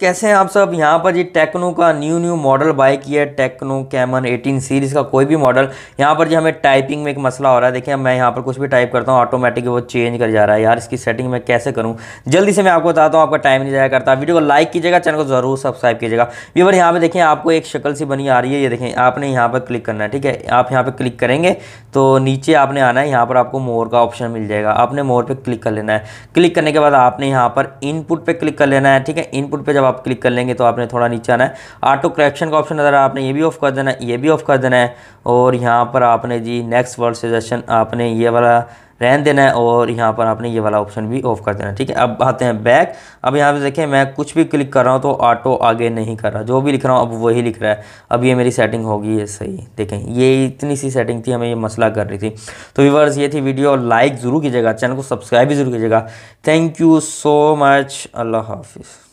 कैसे हैं आप सब यहाँ पर जी टेक्नो का न्यू न्यू मॉडल बाय किया है टेक्नो कैमन 18 सीरीज़ का कोई भी मॉडल यहाँ पर जी हमें टाइपिंग में एक मसला हो रहा है देखिए मैं यहाँ पर कुछ भी टाइप करता हूँ ऑटोमेटिक वो चेंज कर जा रहा है यार इसकी सेटिंग मैं कैसे करूँ जल्दी से मैं आपको बताता हूँ आपका टाइम नहीं जाया करता वीडियो को लाइक कीजिएगा चैनल को ज़रूर सब्सक्राइब कीजिएगा व्यूवर यहाँ पर देखें आपको एक शक्ल सी बनी आ रही है ये देखें आपने यहाँ पर क्लिक करना है ठीक है आप यहाँ पर क्लिक करेंगे तो नीचे आपने आना है यहाँ पर आपको मोर का ऑप्शन मिल जाएगा आपने मोर पर क्लिक कर लेना है क्लिक करने के बाद आपने यहाँ पर इनपुट पर क्लिक कर लेना है ठीक है इनपुट पर जब आप क्लिक कर लेंगे तो आपने थोड़ा नीचे आना है ऑटो करेक्शन का ऑप्शन नज़र आपने ये भी ऑफ़ कर देना है ये भी ऑफ़ कर देना है और यहाँ पर आपने जी नेक्स्ट वर्ड सजेशन आपने ये वाला रहन देना है और यहाँ पर आपने ये वाला ऑप्शन भी ऑफ कर देना है ठीक है अब आते हैं बैक अब यहाँ पे देखें मैं कुछ भी क्लिक कर रहा हूँ तो ऑटो आगे नहीं कर रहा जो भी लिख रहा हूँ अब वही लिख रहा है अब ये मेरी सेटिंग होगी ये सही देखें ये इतनी सी सेटिंग थी हमें ये मसला कर रही थी तो व्यूवर्स ये थी वीडियो लाइक ज़रूर कीजिएगा चैनल को सब्सक्राइब भी ज़रूर कीजिएगा थैंक यू सो मच अल्लाह हाफिज़